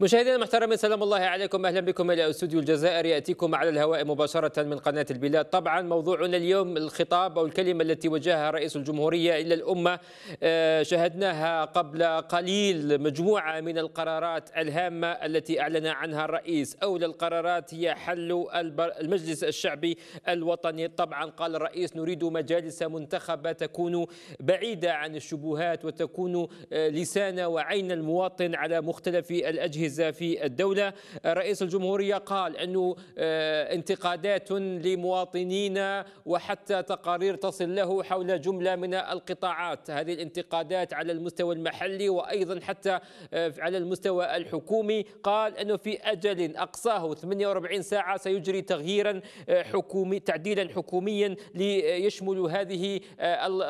مشاهدينا المحترمين سلام الله عليكم اهلا بكم الى استوديو الجزائر ياتيكم على الهواء مباشره من قناه البلاد طبعا موضوعنا اليوم الخطاب او الكلمه التي وجهها رئيس الجمهوريه الى الامه آه، شاهدناها قبل قليل مجموعه من القرارات الهامه التي اعلن عنها الرئيس اولى القرارات هي حل المجلس الشعبي الوطني طبعا قال الرئيس نريد مجالس منتخبه تكون بعيده عن الشبهات وتكون آه، لسان وعين المواطن على مختلف الاجهزه التركيز في الدولة رئيس الجمهورية قال أنه آه، انتقادات لمواطنينا وحتى تقارير تصل له حول جملة من القطاعات هذه الانتقادات على المستوى المحلي وأيضا حتى آه، على المستوى الحكومي قال أنه في أجل أقصاه 48 ساعة سيجري تغييرا آه، حكومي تعديلا حكوميا ليشمل هذه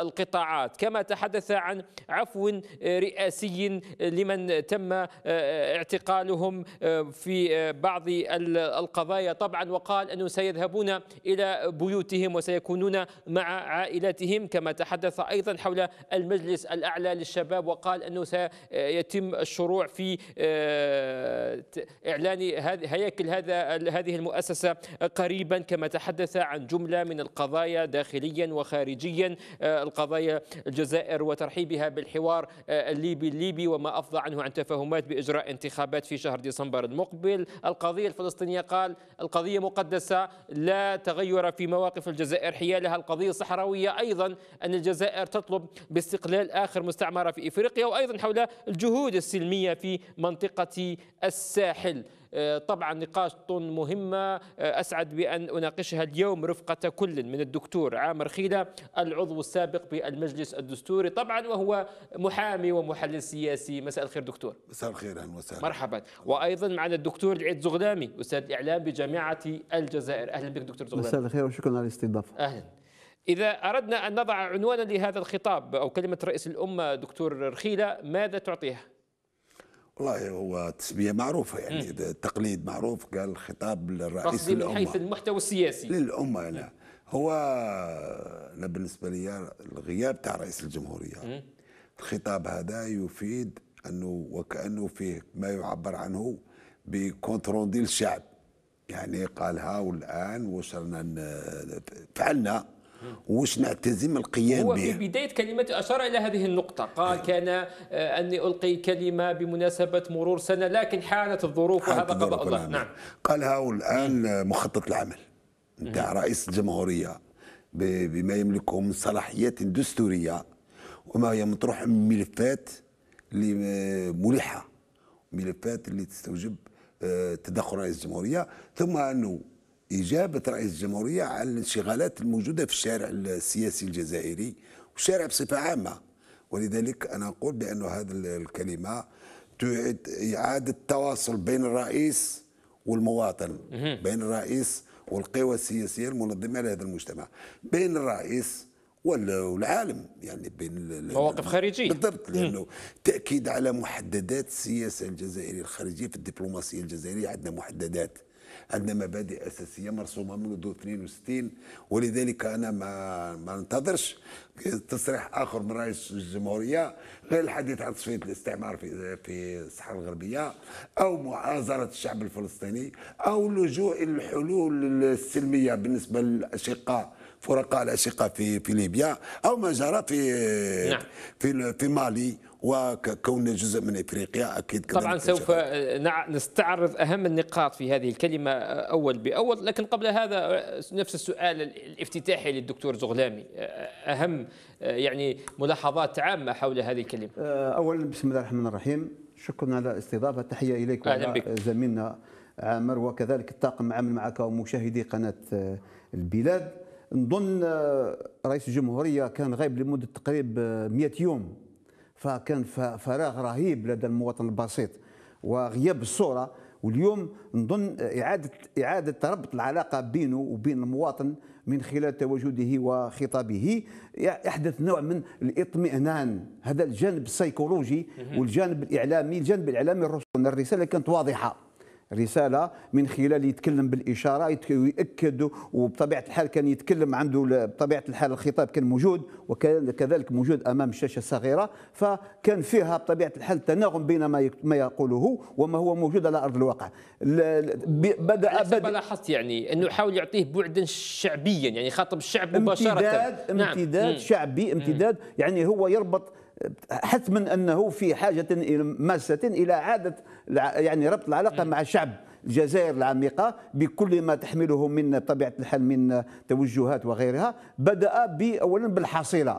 القطاعات كما تحدث عن عفو رئاسي لمن تم اعتقاله اعتقالهم آه، في آه، بعض القضايا طبعا وقال انه سيذهبون إلى بيوتهم وسيكونون مع عائلاتهم كما تحدث أيضا حول المجلس الأعلى للشباب وقال أنه سيتم الشروع في آه، إعلان هياكل هذا هذه المؤسسة قريبا كما تحدث عن جملة من القضايا داخليا وخارجيا القضايا الجزائر وترحيبها بالحوار الليبي الليبي وما أفضى عنه عن تفاهمات بإجراء انتخابات الانتخابات في شهر ديسمبر المقبل القضية الفلسطينية قال القضية مقدسة لا تغير في مواقف الجزائر حيالها القضية الصحراوية أيضا أن الجزائر تطلب باستقلال آخر مستعمرة في إفريقيا وأيضا حول الجهود السلمية في منطقة الساحل آه، طبعا نقاش مهمة آه، أسعد بأن أناقشها اليوم رفقة كل من الدكتور عامر خيلة العضو السابق بالمجلس الدستوري طبعا وهو محامي ومحلل سياسي مساء الخير دكتور مساء الخير أهلا وسهلا مرحبا وأيضا معنا الدكتور العيد زغلامي أستاذ الإعلام بجامعة الجزائر أهلا بك دكتور زغلامي مساء الخير وشكرا على الاستضافة أهلا إذا أردنا أن نضع عنوانا لهذا الخطاب أو كلمة رئيس الأمة دكتور رخيلة ماذا تعطيها؟ والله هو تسميه معروفه يعني م. التقليد معروف قال خطاب للرئيس قصدي من حيث المحتوى السياسي للامه يعني م. هو انا بالنسبه لي الغياب تاع رئيس الجمهوريه م. الخطاب هذا يفيد انه وكانه فيه ما يعبر عنه بكونتروندي الشعب يعني قالها والان وصلنا فعلنا واش نعتزم القيام به هو في بداية كلمته أشار إلى هذه النقطة قال نعم. كان آه، أني ألقي كلمة بمناسبة مرور سنة لكن حانت الظروف وهذا قضاء الله نعم. نعم قال هاو الآن مخطط العمل نتاع رئيس الجمهورية بما يملكه من صلاحيات دستورية وما هي مطروح من ملفات اللي ملحة ملفات اللي تستوجب آه، تدخل رئيس الجمهورية ثم أنه إجابة رئيس الجمهورية على الانشغالات الموجودة في الشارع السياسي الجزائري والشارع بصفة عامة ولذلك أنا أقول بأن هذه الكلمة تعد إعادة التواصل بين الرئيس والمواطن بين الرئيس والقوى السياسية المنظمة لهذا المجتمع بين الرئيس والعالم يعني بين مواقف خارجيه بالضبط لانه تاكيد على محددات السياسه الجزائريه الخارجيه في الدبلوماسيه الجزائريه عندنا محددات عندنا مبادئ اساسيه مرسومه منذ 62 ولذلك انا ما ما ننتظرش تصريح اخر من رئيس الجمهوريه غير الحديث عن تصفيه الاستعمار في في الصحراء الغربيه او معازره الشعب الفلسطيني او اللجوء الى الحلول السلميه بالنسبه للاشقاء فرقاء الاشقاء في في ليبيا او ما جرى في نعم. في في مالي وكون جزء من افريقيا اكيد طبعا سوف آه، نستعرض اهم النقاط في هذه الكلمه آه، اول باول لكن قبل هذا آه، نفس السؤال الافتتاحي للدكتور زغلامي اهم يعني ملاحظات عامه حول هذه الكلمه اولا بسم الله الرحمن الرحيم شكرا على الاستضافه تحيه اليك وعلى زميلنا عامر وكذلك الطاقم عامل معك ومشاهدي قناه البلاد نظن رئيس الجمهوريه كان غايب لمده تقريبا 100 يوم فكان فراغ رهيب لدى المواطن البسيط وغياب الصوره واليوم نظن اعاده اعاده ربط العلاقه بينه وبين المواطن من خلال تواجده وخطابه يحدث نوع من الاطمئنان هذا الجانب السيكولوجي والجانب الاعلامي الجانب الاعلامي الرسول الرساله كانت واضحه رساله من خلال يتكلم بالاشاره ويأكد وبطبيعه الحال كان يتكلم عنده بطبيعه الحال الخطاب كان موجود وكان كذلك موجود امام الشاشه الصغيره فكان فيها بطبيعه الحال تناغم بين ما ما يقوله وما هو موجود على ارض الواقع بدا بدا لاحظت يعني انه حاول يعطيه بعدا شعبيا يعني خاطب الشعب مباشره امتداد نعم. امتداد نعم. شعبي امتداد يعني هو يربط حتما انه في حاجه ماسه الى اعاده يعني ربط العلاقه مع شعب الجزائر العميقه بكل ما تحمله من طبيعه الحال من توجهات وغيرها بدا اولا بالحصيله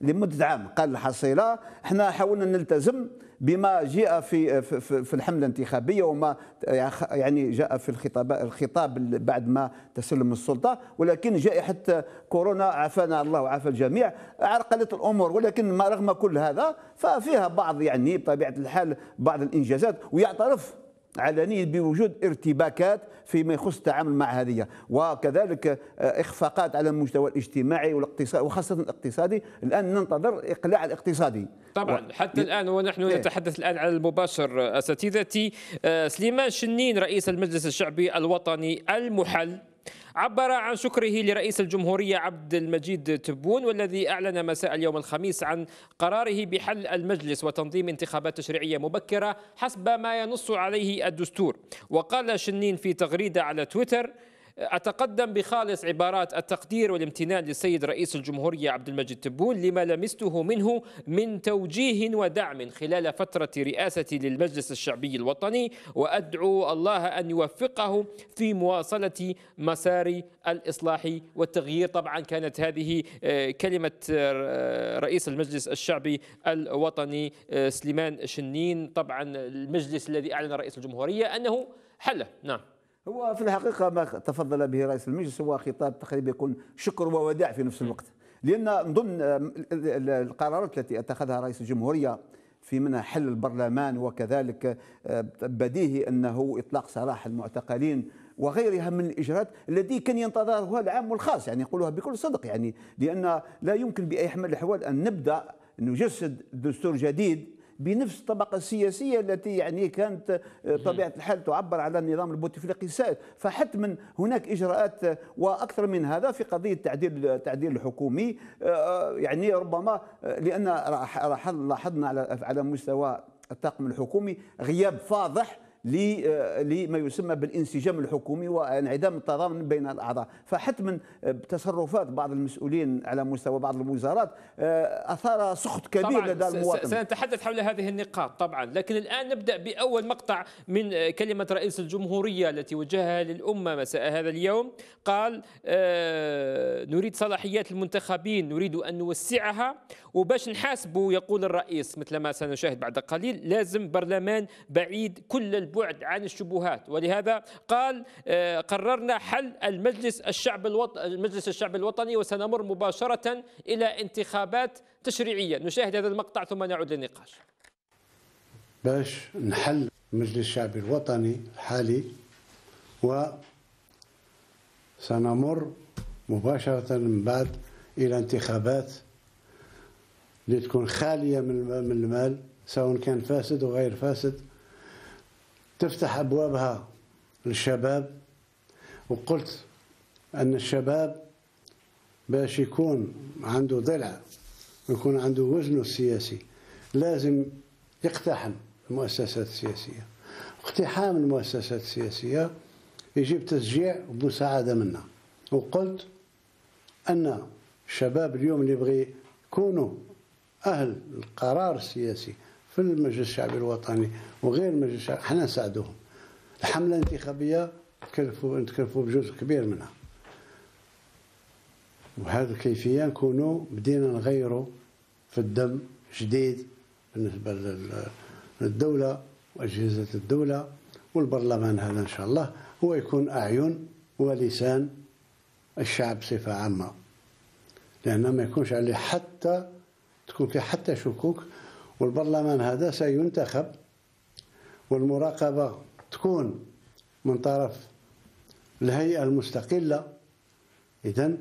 لمده عام قال الحصيله احنا حاولنا نلتزم بما جاء في في الحمله الانتخابيه وما يعني, يعني جاء في الخطاب الخطاب بعد ما تسلم السلطه ولكن جائحه كورونا عافانا الله وعافى الجميع عرقلت الامور ولكن ما رغم كل هذا ففيها بعض يعني بطبيعه الحال بعض الانجازات ويعترف علنية بوجود ارتباكات فيما يخص التعامل مع هذه وكذلك آه، اخفاقات على المستوى الاجتماعي والاقتصادي وخاصه الاقتصادي الان ننتظر اقلاع الاقتصادي طبعا و... حتى ي... الان ونحن إيه؟ نتحدث الان على المباشر آه، اساتذتي آه، سليمان شنين رئيس المجلس الشعبي الوطني المحل عبر عن شكره لرئيس الجمهورية عبد المجيد تبون والذي أعلن مساء اليوم الخميس عن قراره بحل المجلس وتنظيم انتخابات تشريعية مبكرة حسب ما ينص عليه الدستور وقال شنين في تغريدة على تويتر أتقدم بخالص عبارات التقدير والامتنان للسيد رئيس الجمهورية عبد المجيد تبون لما لمسته منه من توجيه ودعم خلال فترة رئاستي للمجلس الشعبي الوطني وأدعو الله أن يوفقه في مواصلة مسار الإصلاح والتغيير طبعا كانت هذه آه، كلمة آه، رئيس المجلس الشعبي الوطني آه، سليمان شنين طبعا المجلس الذي أعلن رئيس الجمهورية أنه حل نعم هو في الحقيقة ما تفضل به رئيس المجلس هو خطاب تقريبا يكون شكر ووداع في نفس الوقت لأن ضمن القرارات التي اتخذها رئيس الجمهورية في منها حل البرلمان وكذلك آه، بديهي أنه إطلاق سراح المعتقلين وغيرها من الاجراءات التي كان ينتظرها العام والخاص يعني نقولها بكل صدق يعني لان لا يمكن باي حمل الاحوال ان نبدا نجسد دستور جديد بنفس الطبقه السياسيه التي يعني كانت آه، طبيعه الحال تعبر على النظام البوتفليقي السائد فحتما هناك اجراءات آه، واكثر من هذا في قضيه التعديل التعديل آه، الحكومي يعني ربما لان لاحظنا على على مستوى الطاقم الحكومي غياب فاضح آه، لما يسمى بالانسجام الحكومي وانعدام التضامن بين الاعضاء فحتما آه، تصرفات بعض المسؤولين على مستوى بعض الوزارات آه، اثار سخط كبير لدى المواطن سنتحدث حول هذه النقاط طبعا لكن الان نبدا باول مقطع من كلمه رئيس الجمهوريه التي وجهها للامه مساء هذا اليوم قال نريد صلاحيات المنتخبين نريد ان نوسعها وباش نحاسبوا يقول الرئيس مثل ما سنشاهد بعد قليل لازم برلمان بعيد كل الب... البعد عن الشبهات ولهذا قال آه، قررنا حل المجلس الشعب الوطني المجلس الشعب الوطني وسنمر مباشرة إلى انتخابات تشريعية نشاهد هذا المقطع ثم نعود للنقاش باش نحل مجلس الشعب الوطني الحالي و سنمر مباشرة من بعد إلى انتخابات لتكون خالية من المال سواء كان فاسد وغير فاسد تفتح أبوابها للشباب وقلت أن الشباب باش يكون عنده ضلع ويكون عنده وزنه السياسي لازم يقتحم المؤسسات السياسية اقتحام المؤسسات السياسية يجيب تشجيع ومساعدة منها وقلت أن الشباب اليوم اللي يبغي يكونوا أهل القرار السياسي في المجلس الشعبي الوطني وغير المجلس الشعبي حنا نساعدوهم الحملة الانتخابية تكلفوا نتكلفوا بجزء كبير منها وهذا الكيفية نكونوا بدينا نغيروا في الدم جديد بالنسبة للدولة وأجهزة الدولة والبرلمان هذا إن شاء الله هو يكون أعين ولسان الشعب بصفة عامة لأنه ما يكونش عليه حتى تكون فيه حتى شكوك والبرلمان هذا سينتخب والمراقبة تكون من طرف الهيئة المستقلة إذا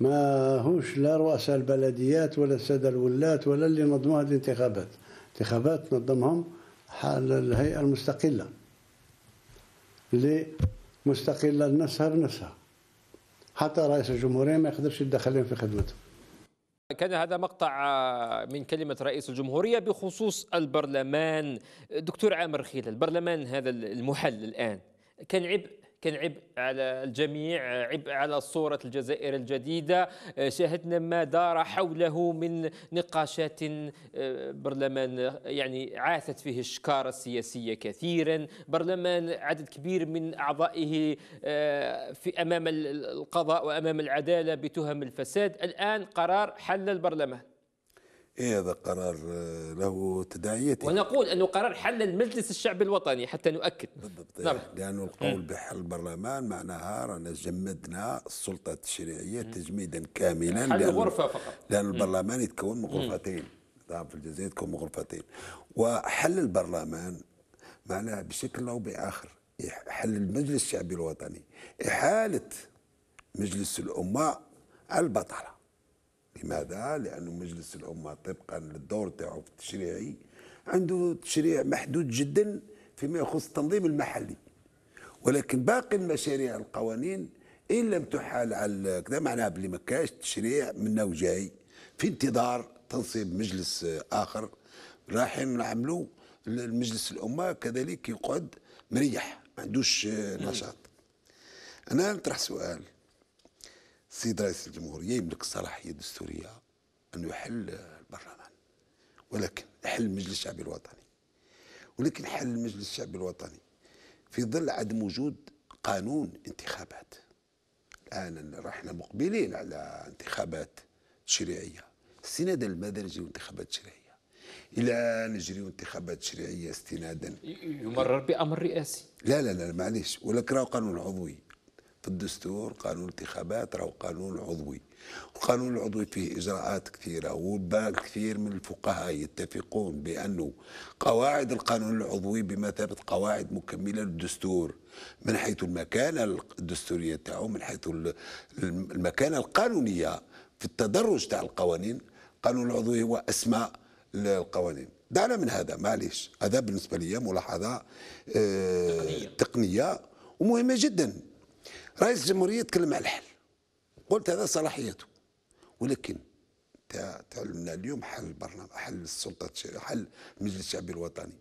ما هوش لا رؤساء البلديات ولا السادة الولاة ولا اللي نظموا هذه الانتخابات انتخابات نظمهم حال الهيئة المستقلة اللي مستقلة لنفسها بنفسها حتى رئيس الجمهورية ما يقدرش يدخلهم في خدمتهم كان هذا مقطع آه، من كلمة رئيس الجمهورية بخصوص البرلمان دكتور عامر خيل البرلمان هذا المحل الآن كان عبء كان عبء على الجميع عبء على صورة الجزائر الجديدة آه، شاهدنا ما دار حوله من نقاشات آه، برلمان آه، يعني عاثت فيه الشكارة السياسية كثيرا برلمان عدد كبير من أعضائه في أمام القضاء وأمام العدالة بتهم الفساد الآن قرار حل البرلمان إيه هذا قرار آه، له تداعيات ونقول انه قرار حل المجلس الشعب الوطني حتى نؤكد بالضبط نعم. لانه القول بحل البرلمان معناها رانا جمدنا السلطه التشريعيه تجميدا كاملا حل غرفه فقط لان البرلمان يتكون من غرفتين نعم في الجزائر يتكون من غرفتين وحل البرلمان معناها بشكل او باخر حل المجلس الشعبي الوطني احاله مجلس الامه على البطاله لماذا؟ لأنه مجلس الأمة طبقا للدور تاعو في التشريعي عنده تشريع محدود جدا فيما يخص التنظيم المحلي ولكن باقي المشاريع القوانين إن لم تحال على كذا معناها بلي ما كاش تشريع منه وجاي في انتظار تنصيب مجلس آخر رايحين نعملوا المجلس الأمة كذلك يقعد مريح ما عندوش نشاط أنا نطرح سؤال السيد رئيس الجمهوريه يملك الصلاحيه الدستوريه انه يحل البرلمان ولكن يحل المجلس الشعبي الوطني ولكن حل المجلس الشعبي الوطني في ظل عدم وجود قانون انتخابات الان رحنا مقبلين على انتخابات تشريعيه استنادا لماذا نجري انتخابات تشريعيه الى نجريو انتخابات تشريعيه استنادا يمرر بامر رئاسي لا لا لا معليش ولكن راه قانون عضوي في الدستور قانون الانتخابات راهو قانون عضوي القانون العضوي فيه إجراءات كثيرة وبال كثير من الفقهاء يتفقون بأنه قواعد القانون العضوي بمثابة قواعد مكملة للدستور من حيث المكانة الدستورية تاعو من حيث المكانة القانونية في التدرج تاع القوانين القانون العضوي هو أسماء القوانين دعنا من هذا معليش هذا بالنسبة لي ملاحظة آه، تقنية, تقنية ومهمة جداً رئيس الجمهورية تكلم على الحل قلت هذا صلاحيته ولكن تعلمنا اليوم حل البرنامج حل السلطة حل المجلس الشعبي الوطني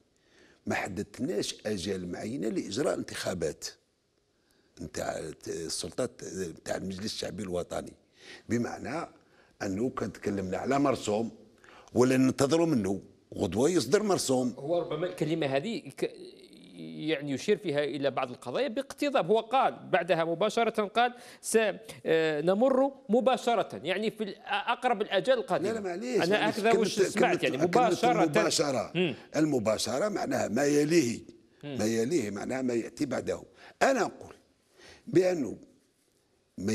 ما حددتناش أجال معينة لإجراء انتخابات نتاع السلطات نتاع المجلس الشعبي الوطني بمعنى أنه كان تكلمنا على مرسوم ولا ننتظروا منه غدوة يصدر مرسوم هو ربما الكلمة هذه يعني يشير فيها إلى بعض القضايا باقتضاب هو قال بعدها مباشرة قال سنمر آه، مباشرة يعني في أقرب الاجل القادمة لا لا معليش أنا هكذا واش سمعت يعني مباشرة المباشرة المباشرة معناها ما يليه ما يليه معناها ما يأتي بعده أنا أقول بأنه ما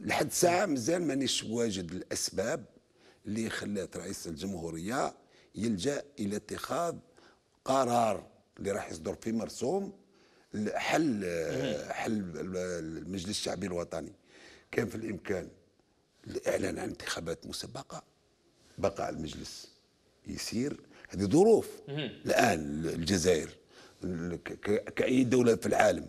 لحد الساعة مازال مانيش واجد الأسباب اللي خلات رئيس الجمهورية يلجأ إلى اتخاذ قرار اللي راح يصدر فيه مرسوم حل حل المجلس الشعبي الوطني كان في الامكان الاعلان عن انتخابات مسبقه بقاء المجلس يسير هذه ظروف الان الجزائر كاي دوله في العالم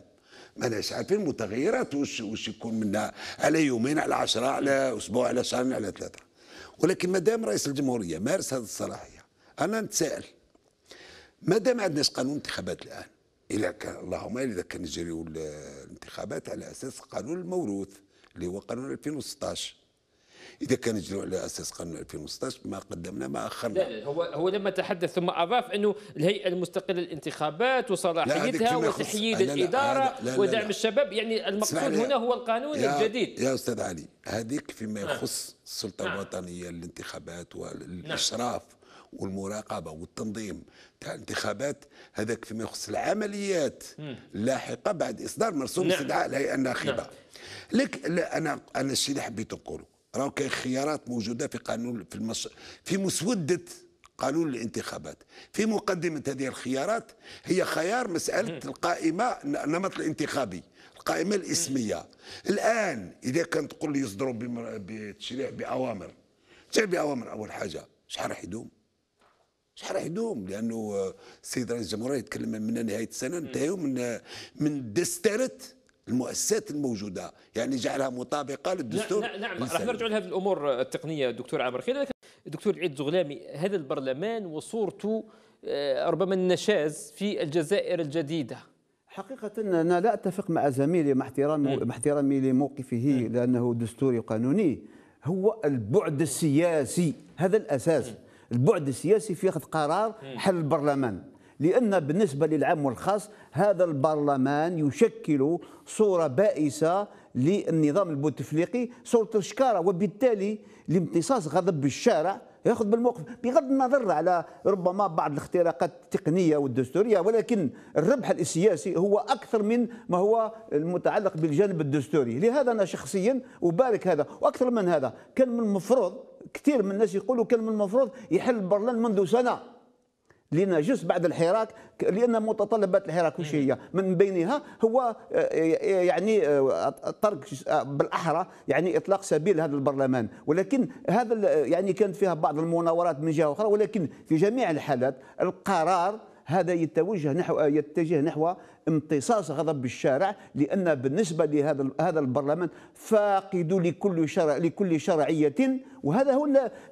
ما ناش عارفين المتغيرات وش وش يكون منها على يومين على عشرة على اسبوع على شهرين على ثلاثه ولكن ما دام رئيس الجمهوريه مارس هذه الصلاحيه انا نتساءل ما دام عندناش قانون انتخابات الان الا كان اللهم الا كان نجريو الانتخابات على اساس قانون الموروث اللي هو قانون 2016 اذا كان نجريو على اساس قانون 2016 ما قدمنا ما اخرنا لا, لا هو هو لما تحدث ثم اضاف انه الهيئه المستقله للانتخابات وصلاحيتها وتحييد الاداره لا لا ودعم الشباب يعني المقصود هنا هو القانون الجديد يا استاذ علي هذيك فيما نعم. يخص السلطه نعم. الوطنيه للانتخابات نعم. والاشراف نعم. والمراقبه والتنظيم تاع الانتخابات هذاك فيما يخص العمليات اللاحقه بعد اصدار مرسوم نعم. استدعاء الهيئه الناخبه نعم. لك لا انا انا الشيء اللي حبيت نقوله راهو كاين خيارات موجوده في قانون في المش... في مسوده قانون الانتخابات في مقدمة هذه الخيارات هي خيار مسألة القائمة النمط الانتخابي القائمة الاسمية الآن إذا كان تقول لي يصدروا بتشريع بأوامر تشريع بأوامر أول حاجة شحال راح يدوم شحال راح يدوم لانه آه، السيد رئيس الجمهوريه يتكلم من نهايه السنه نتاعو من آه، من دستره المؤسسات الموجوده يعني جعلها مطابقه للدستور نعم, نعم. راح نرجع لهذه الامور آه، التقنيه دكتور عامر خير لكن دكتور عيد زغلامي هذا البرلمان وصورته ربما النشاز في الجزائر الجديده حقيقة أنا لا أتفق مع زميلي مع احترامي مع احترامي لموقفه لأنه دستوري وقانوني هو البعد السياسي هذا الأساس البعد السياسي في اخذ قرار حل البرلمان لان بالنسبه للعام والخاص هذا البرلمان يشكل صوره بائسه للنظام البوتفليقي صوره الشكاره وبالتالي لامتصاص غضب الشارع ياخذ بالموقف بغض النظر على ربما بعض الاختراقات التقنيه والدستوريه ولكن الربح السياسي هو اكثر من ما هو المتعلق بالجانب الدستوري لهذا انا شخصيا ابارك هذا واكثر من هذا كان من المفروض كثير من الناس يقولوا كان من المفروض يحل البرلمان منذ سنه لان جزء بعد الحراك لان متطلبات الحراك وش هي من بينها هو آه، آه، يعني ترك آه، بالاحرى يعني اطلاق سبيل هذا البرلمان ولكن هذا يعني كانت فيها بعض المناورات من جهه اخرى ولكن في جميع الحالات القرار هذا يتوجه نحو يتجه نحو امتصاص غضب الشارع لان بالنسبه لهذا هذا البرلمان فاقد لكل شرع لكل شرعيه وهذا هو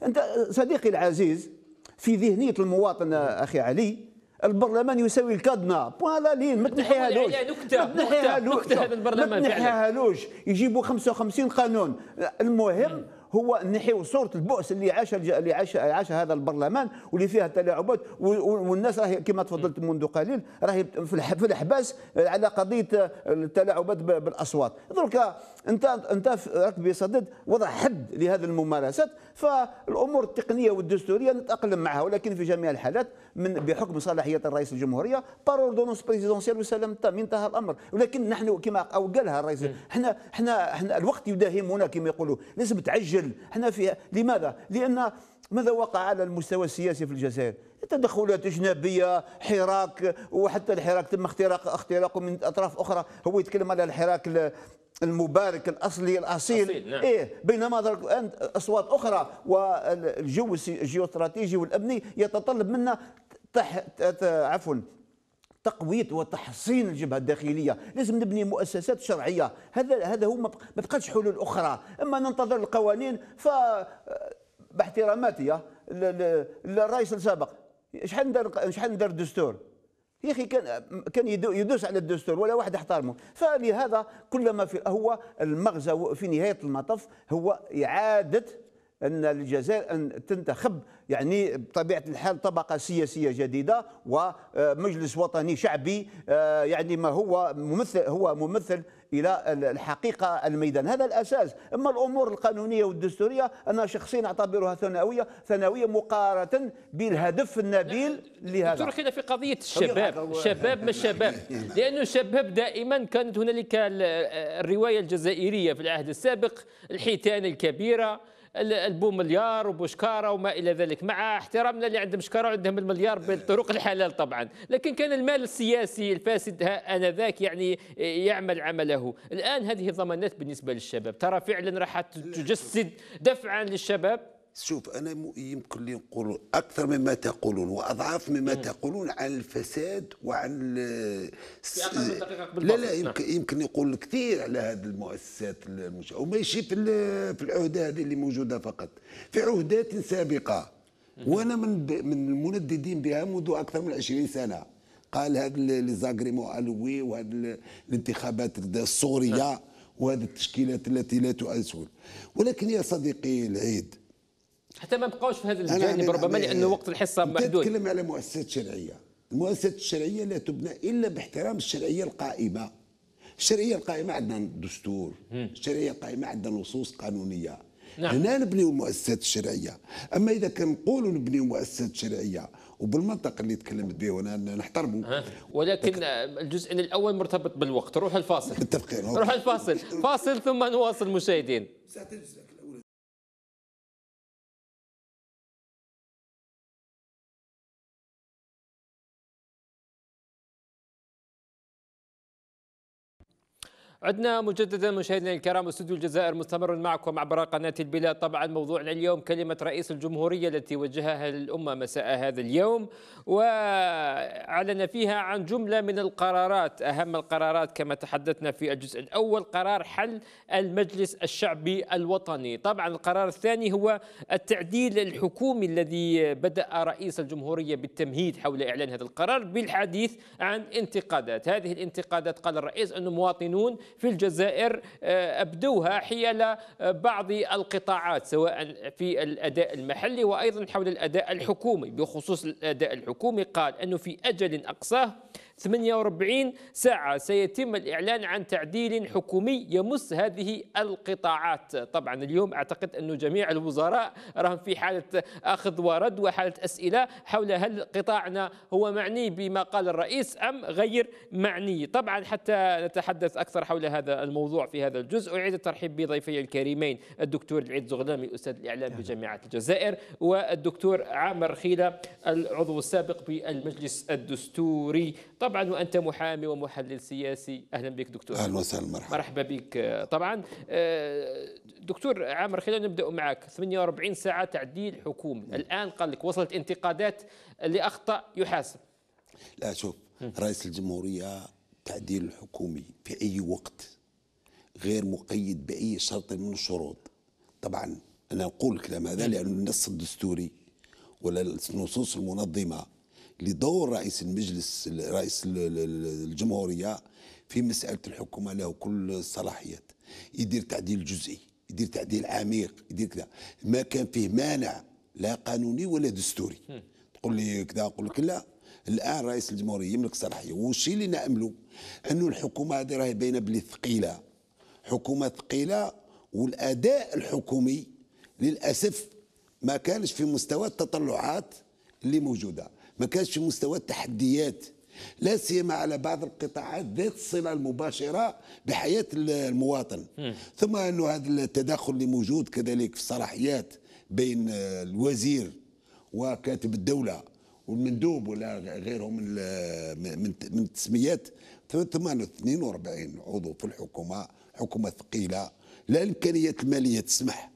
انت صديقي العزيز في ذهنيه المواطن اخي علي البرلمان يساوي الكادنا بوان لا لين ما تنحيهالوش ما تنحيهالوش ما تنحيهالوش يجيبوا 55 قانون المهم هو نحي صوره البؤس اللي عاش اللي عاش عاش هذا البرلمان واللي فيها تلاعبات والناس راهي كما تفضلت منذ قليل راهي في الحباس على قضيه التلاعبات بالاصوات درك انت انت راك بصدد وضع حد لهذه الممارسات فالامور التقنيه والدستوريه نتاقلم معها ولكن في جميع الحالات من بحكم صلاحيه الرئيس الجمهوريه بار اوردونونس بريزيدونسيال وسلام تام انتهى الامر ولكن نحن كما او قالها الرئيس احنا احنا احنا الوقت يداهمنا كما يقولوا لازم تعجل الجل احنا في لماذا لان ماذا وقع على المستوى السياسي في الجزائر تدخلات اجنبيه حراك وحتى الحراك تم اختراق اختراقه من اطراف اخرى هو يتكلم على الحراك المبارك الاصلي الاصيل نعم. ايه بينما اصوات اخرى والجو الجيوستراتيجي والامني يتطلب منا تح... عفوا تقويه وتحصين الجبهه الداخليه لازم نبني مؤسسات شرعيه هذا هذا هو ما بقاش حلول اخرى اما ننتظر القوانين ف باحتراماتي للرئيس السابق شحال دار شحال دار دستور يا اخي كان كان يدوس على الدستور ولا واحد احترمه فلهذا كلما في هو المغزى في نهايه المطاف هو اعاده ان الجزائر ان تنتخب يعني بطبيعه الحال طبقه سياسيه جديده ومجلس وطني شعبي آه، يعني ما هو ممثل هو ممثل الى الحقيقه الميدان هذا الاساس اما الامور القانونيه والدستوريه انا شخصيا اعتبرها ثانويه ثانويه مقارنه بالهدف النبيل لهذا دكتور كده في قضيه الشباب الشباب ما الشباب لانه الشباب دائما كانت هنالك الروايه الجزائريه في العهد السابق الحيتان الكبيره البومليار وبوشكاره وما الى ذلك مع احترامنا اللي عندهم شكاره وعندهم المليار بالطرق الحلال طبعا لكن كان المال السياسي الفاسد انذاك يعني يعمل عمله الان هذه الضمانات بالنسبه للشباب ترى فعلا راح تجسد دفعا للشباب شوف انا يمكن لي نقول اكثر مما تقولون واضعاف مما مم. تقولون عن الفساد وعن لا لا يمكن نعم. يمكن يقول كثير على هذه المؤسسات المش... وماشي في في العهده هذه اللي موجوده فقط في عهدات سابقه مم. وانا من ب... من المنددين بها منذ اكثر من 20 سنه قال هذا لي الوي وهذه الانتخابات السوريه نعم. وهذه التشكيلات التي لا تؤسس ولكن يا صديقي العيد حتى ما بقاوش في هذا الجانب ربما لانه وقت الحصه محدود نتكلم على مؤسسات شرعيه المؤسسات الشرعيه لا تبنى الا باحترام الشرعيه القائمه الشرعيه القائمه عندنا الدستور الشرعيه القائمه عندنا نصوص قانونيه نعم. هنا نبنيو المؤسسات الشرعيه اما اذا كان نقولوا نبنيو مؤسسات شرعيه وبالمنطق اللي تكلمت به وانا نحترمه ولكن تك... الجزء الاول مرتبط بالوقت روح الفاصل متفقين روح الفاصل فاصل ثم نواصل مشاهدين عدنا مجددا مشاهدينا الكرام استوديو الجزائر مستمر معكم عبر قناه البلاد طبعا موضوعنا اليوم كلمه رئيس الجمهوريه التي وجهها للامه مساء هذا اليوم واعلن فيها عن جمله من القرارات اهم القرارات كما تحدثنا في الجزء الاول قرار حل المجلس الشعبي الوطني طبعا القرار الثاني هو التعديل الحكومي الذي بدا رئيس الجمهوريه بالتمهيد حول اعلان هذا القرار بالحديث عن انتقادات هذه الانتقادات قال الرئيس ان مواطنون في الجزائر آه، أبدوها حيال آه، بعض القطاعات سواء في الأداء المحلي وأيضا حول الأداء الحكومي بخصوص الأداء الحكومي قال أنه في أجل أقصاه 48 ساعة سيتم الإعلان عن تعديل حكومي يمس هذه القطاعات طبعا اليوم أعتقد أن جميع الوزراء راهم في حالة أخذ ورد وحالة أسئلة حول هل قطاعنا هو معني بما قال الرئيس أم غير معني طبعا حتى نتحدث أكثر حول هذا الموضوع في هذا الجزء أعيد الترحيب بضيفي الكريمين الدكتور العيد زغلامي أستاذ الإعلام بجامعة الجزائر والدكتور عامر خيلة العضو السابق بالمجلس الدستوري طبعا طبعا وانت محامي ومحلل سياسي اهلا بك دكتور اهلا وسهلا مرحبا مرحبا بك آه، طبعا آه، دكتور عامر خلينا نبدا معك 48 ساعه تعديل حكومي الان قال لك وصلت انتقادات اللي اخطا يحاسب لا شوف رئيس الجمهوريه تعديل الحكومي في اي وقت غير مقيد باي شرط من الشروط طبعا انا اقول الكلام هذا لان النص الدستوري ولا النصوص المنظمه لدور رئيس المجلس رئيس الجمهوريه في مساله الحكومه له كل الصلاحيات يدير تعديل جزئي يدير تعديل عميق يدير كذا ما كان فيه مانع لا قانوني ولا دستوري تقول لي كذا نقول لك لا الان رئيس الجمهوريه يملك صلاحيه والشيء اللي نامله انه الحكومه هذه راهي باينه بلي ثقيله حكومه ثقيله والاداء الحكومي للاسف ما كانش في مستوى التطلعات اللي موجوده ما كانش مستوى التحديات لا سيما على بعض القطاعات ذات الصله المباشره بحياه المواطن م. ثم انه هذا التداخل اللي موجود كذلك في الصلاحيات بين الوزير وكاتب الدوله والمندوب ولا غيرهم من من التسميات ثم 42 عضو في الحكومه حكومه ثقيله لا الامكانيات الماليه تسمح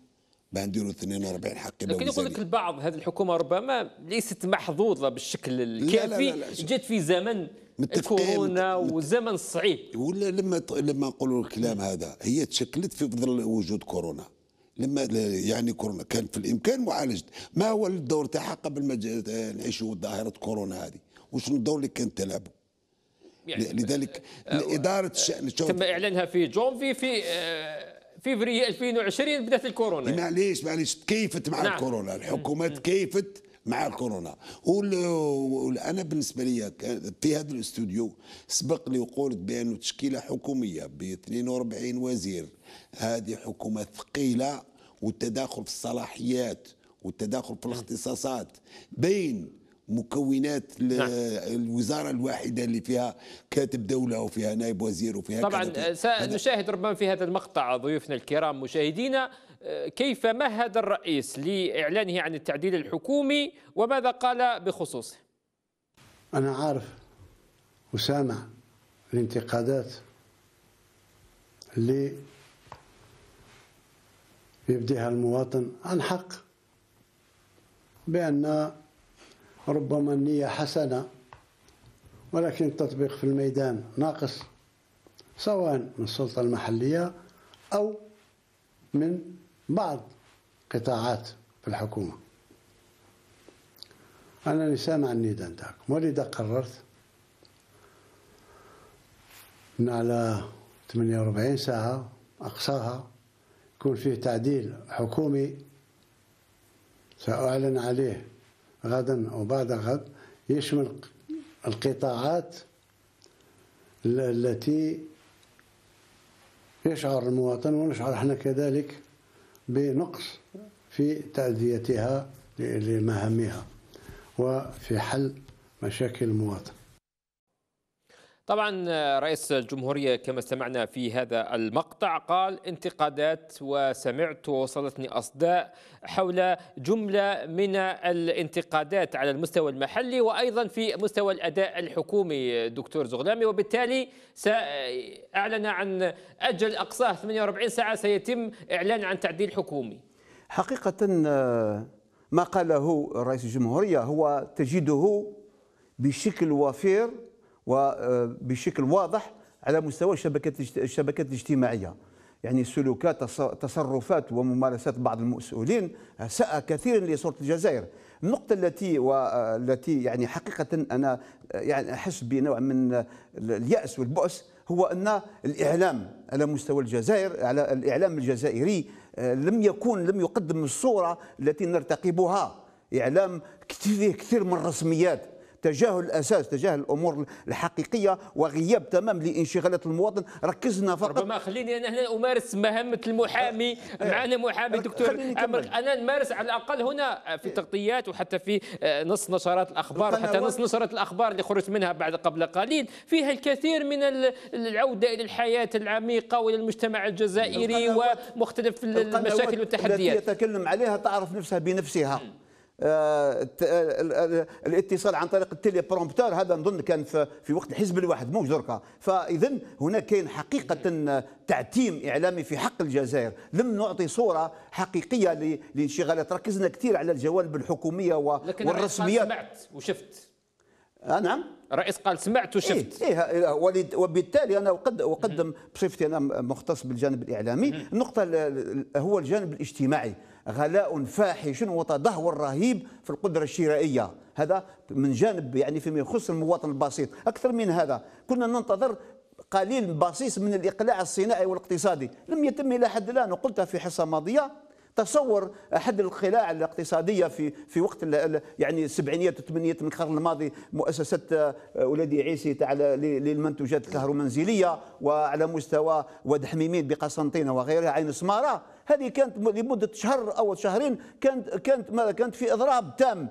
بقى نديروا 42 حق لكن يقول لك البعض هذه الحكومه ربما ليست محظوظه بالشكل الكافي لا لا لا في زمن كورونا وزمن صعيب ولا لما لما نقولوا الكلام هذا هي تشكلت في ظل وجود كورونا لما يعني كورونا كان في الامكان معالجه ما هو الدور تاعها قبل ما نعيشوا ظاهره كورونا هذه وشنو الدور اللي كانت تلعبه يعني لذلك إدارة الشأن تم إعلانها في جونفي في آه فيفري 2020 بدات الكورونا إيه، معليش معليش تكيفت مع نعم. الكورونا الحكومات تكيفت مع الكورونا انا بالنسبه لي في هذا الاستوديو سبق لي وقلت بانه تشكيله حكوميه ب 42 وزير هذه حكومه ثقيله والتداخل في الصلاحيات والتداخل في الاختصاصات بين مكونات نعم. الوزاره الواحده اللي فيها كاتب دوله وفيها نائب وزير وفيها طبعا سنشاهد ربما في هذا المقطع ضيوفنا الكرام مشاهدينا آه، كيف مهد الرئيس لاعلانه عن التعديل الحكومي وماذا قال بخصوصه؟ انا عارف وسامع الانتقادات اللي يبديها المواطن عن حق بان ربما النية حسنة ولكن التطبيق في الميدان ناقص سواء من السلطة المحلية أو من بعض قطاعات في الحكومة أنا سامع النداء نتاعكم ولذا قررت أن على 48 ساعة أقصاها يكون فيه تعديل حكومي سأعلن عليه غدا أو بعد غد يشمل القطاعات التي يشعر المواطن ونشعر احنا كذلك بنقص في تأديتها لمهامها وفي حل مشاكل المواطن طبعا رئيس الجمهورية كما استمعنا في هذا المقطع قال انتقادات وسمعت ووصلتني أصداء حول جملة من الانتقادات على المستوى المحلي وأيضا في مستوى الأداء الحكومي دكتور زغلامي وبالتالي سأعلن عن أجل أقصاه 48 ساعة سيتم إعلان عن تعديل حكومي حقيقة ما قاله رئيس الجمهورية هو تجده بشكل وفير وبشكل واضح على مستوى الشبكات الشبكات الاجتماعيه يعني سلوكات تصرفات وممارسات بعض المسؤولين ساء كثيرا لصوره الجزائر النقطة التي والتي يعني حقيقة أنا يعني أحس بنوع من اليأس والبؤس هو أن الإعلام على مستوى الجزائر على الإعلام الجزائري آه، لم يكون لم يقدم الصورة التي نرتقبها إعلام فيه كثير من الرسميات تجاهل الاساس تجاهل الامور الحقيقيه وغياب تمام لانشغالات المواطن ركزنا فقط ربما خليني انا هنا امارس مهمه المحامي آه. معنا محامي آه، دكتور عمر انا نمارس على الاقل هنا في التغطيات وحتى في آه، نص نشرات الاخبار وحتى نص نشرات الاخبار اللي خرجت منها بعد قبل قليل فيها الكثير من العوده الى الحياه العميقه والى المجتمع الجزائري ومختلف المشاكل والتحديات التي يتكلم عليها تعرف نفسها بنفسها الاتصال عن طريق التيلي برومبتر هذا نظن كان في وقت الحزب الواحد موش دركا فاذا هناك كاين حقيقه تعتيم اعلامي في حق الجزائر لم نعطي صوره حقيقيه لانشغالات ركزنا كثير على الجوانب الحكوميه والرسميه لكن سمعت وشفت آه نعم الرئيس قال سمعت وشفت إيه, إيه, إيه، وبالتالي انا اقدم بصفتي انا مختص بالجانب الاعلامي النقطه هو الجانب الاجتماعي غلاء فاحش وتدهور رهيب في القدره الشرائيه هذا من جانب يعني فيما يخص المواطن البسيط اكثر من هذا كنا ننتظر قليل بسيط من الاقلاع الصناعي والاقتصادي لم يتم الى حد الان وقلتها في حصه ماضيه تصور احد القلاع الاقتصاديه في في وقت يعني السبعينيات والثمانينيات من القرن الماضي مؤسسه ولادي عيسي تاع للمنتوجات الكهرومنزليه وعلى مستوى واد حميمين بقسنطينه وغيرها عين سماره هذه كانت لمده شهر او شهرين كانت كانت ماذا كانت في اضراب تام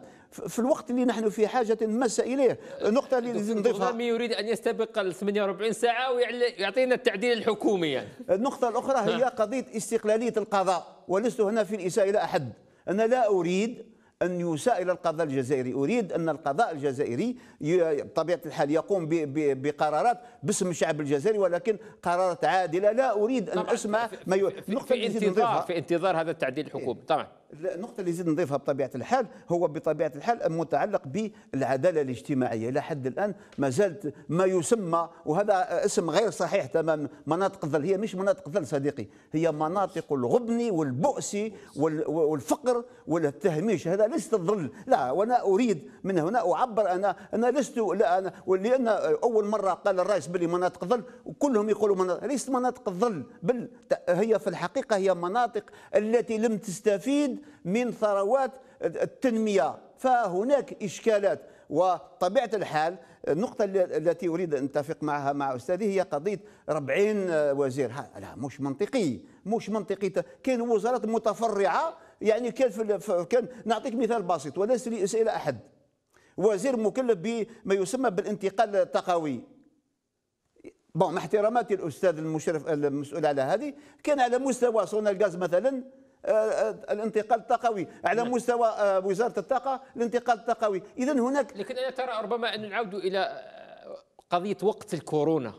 في الوقت اللي نحن في حاجة ماسة إليه النقطة اللي نضيفها يريد أن يستبق ال 48 ساعة ويعطينا التعديل الحكومي يعني. النقطة الأخرى هي نعم. قضية استقلالية القضاء ولست هنا في الإساءة إلى أحد أنا لا أريد أن يساء إلى القضاء الجزائري أريد أن القضاء الجزائري بطبيعة الحال يقوم بقرارات باسم الشعب الجزائري ولكن قرارات عادلة لا أريد أن أسمع ما في, في, في انتظار في انتظار هذا التعديل الحكومي طبعا النقطة اللي زيد نضيفها بطبيعة الحال هو بطبيعة الحال متعلق بالعدالة الاجتماعية إلى حد الآن ما زالت ما يسمى وهذا اسم غير صحيح تماما مناطق الظل هي مش مناطق الظل صديقي هي مناطق الغبن والبؤس والفقر والتهميش هذا ليست الظل لا وأنا أريد من هنا أعبر أنا أنا لست لا أنا لأن أول مرة قال الرئيس بلي مناطق ظل وكلهم يقولوا مناطق ليست مناطق الظل بل هي في الحقيقة هي مناطق التي لم تستفيد من ثروات التنمية فهناك إشكالات وطبيعة الحال النقطة التي أريد أن أتفق معها مع أستاذي هي قضية 40 وزير لا مش منطقي مش منطقي كاين وزارات متفرعة يعني كان كان نعطيك مثال بسيط وليس لي أسئلة أحد وزير مكلف بما يسمى بالانتقال التقوي بون مع احتراماتي الاستاذ المشرف المسؤول على هذه كان على مستوى صون الغاز مثلا آه، آه، الانتقال الطاقوي على نعم. مستوى آه، وزاره الطاقه الانتقال الطاقوي اذا هناك لكن انا ترى ربما ان نعود الى قضيه وقت الكورونا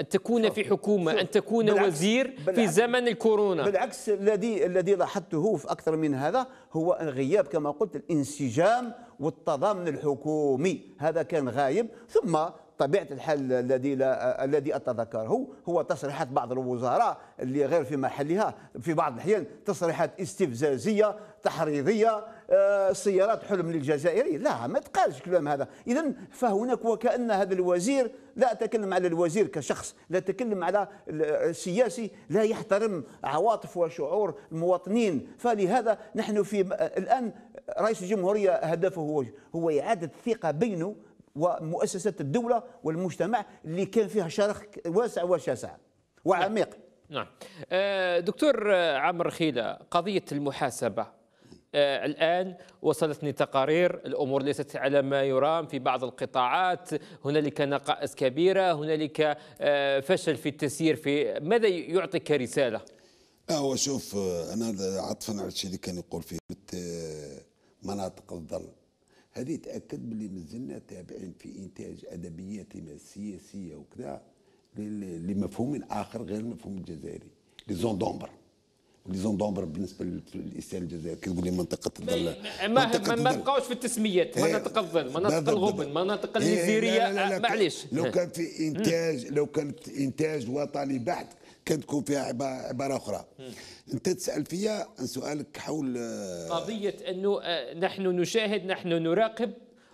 ان تكون في حكومه ان تكون بالعكس وزير بالعكس في زمن الكورونا بالعكس الذي الذي لاحظته في اكثر من هذا هو غياب كما قلت الانسجام والتضامن الحكومي هذا كان غايب ثم طبيعه الحال الذي الذي اتذكره هو تصريحات بعض الوزراء اللي غير في محلها في بعض الاحيان تصريحات استفزازيه تحريضيه آه، سيارات حلم للجزائري لا ما تقالش الكلام هذا اذا فهناك وكان هذا الوزير لا اتكلم على الوزير كشخص لا اتكلم على السياسي لا يحترم عواطف وشعور المواطنين فلهذا نحن في الان رئيس الجمهوريه هدفه هو, هو اعاده الثقه بينه ومؤسسات الدولة والمجتمع اللي كان فيها شرخ واسع وشاسع وعميق نعم, نعم. آه، دكتور عمر خيلة قضية المحاسبة آه، الآن وصلتني تقارير الأمور ليست على ما يرام في بعض القطاعات هنالك نقائص كبيرة هنالك آه، فشل في التسيير في ماذا يعطي كرسالة هو شوف أنا عطفا على الشيء اللي كان يقول فيه مناطق الظل هذه تاكد بلي مازلنا تابعين في انتاج ادبيات سياسيه وكذا لمفهوم اخر غير المفهوم الجزائري لي زون دومبر لي زون دومبر بالنسبه للاستاذ الجزائري كي تقول لي منطقه الظل ما ما بقاوش في التسميات إيه. مناطق الظل مناطق الغبن مناطق إيه، الجزيريه معليش لو كان في انتاج لو كانت انتاج وطني بحت كان تكون فيها عباره اخرى انت تسال فيا عن سؤالك حول آه، قضيه انه آه، نحن نشاهد نحن نراقب